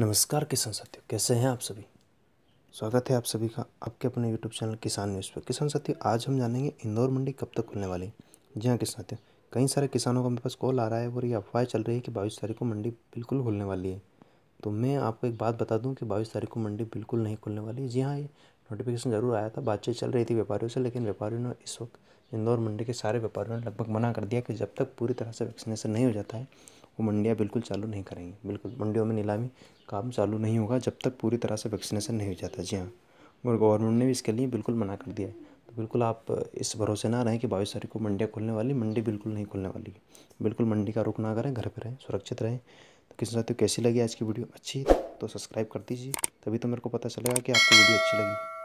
नमस्कार किसान साथियों कैसे हैं आप सभी स्वागत है आप सभी का आपके अपने यूट्यूब चैनल किसान न्यूज़ पर किसान साथियों आज हम जानेंगे इंदौर मंडी कब तक खुलने वाली जी हाँ किसान साथियों कई सारे किसानों का मेरे पास कॉल आ रहा है और ये अफवाह चल रही है कि बाईस तारीख को मंडी बिल्कुल खुलने वाली है तो मैं आपको एक बात बता दूँ कि बाईस तारीख को मंडी बिल्कुल नहीं खुलने वाली है जी हाँ ये नोटिफिकेशन ज़रूर आया था बातचीत चल रही थी व्यापारियों से लेकिन व्यापारियों ने इस वक्त इंदौर मंडी के सारे व्यापारियों ने लगभग मना कर दिया कि जब तक पूरी तरह से वैक्सीनेशन नहीं हो जाता है वो मंडियाँ बिल्कुल चालू नहीं करेंगी बिल्कुल मंडियों में नीलामी काम चालू नहीं होगा जब तक पूरी तरह से वैक्सीनेशन नहीं हो जाता जी हाँ और गवर्नमेंट ने भी इसके लिए बिल्कुल मना कर दिया है तो बिल्कुल आप इस भरोसे ना रहें कि बाईस तारीख को मंडियाँ खुलने वाली मंडी बिल्कुल नहीं खुलने वाली बिल्कुल मंडी का रुख ना करें घर पर रहें सुरक्षित रहें तो किसी साथ तो कैसी लगी आज की वीडियो अच्छी तो सब्सक्राइब कर दीजिए तभी तो मेरे को पता चलेगा कि आपकी वीडियो अच्छी लगी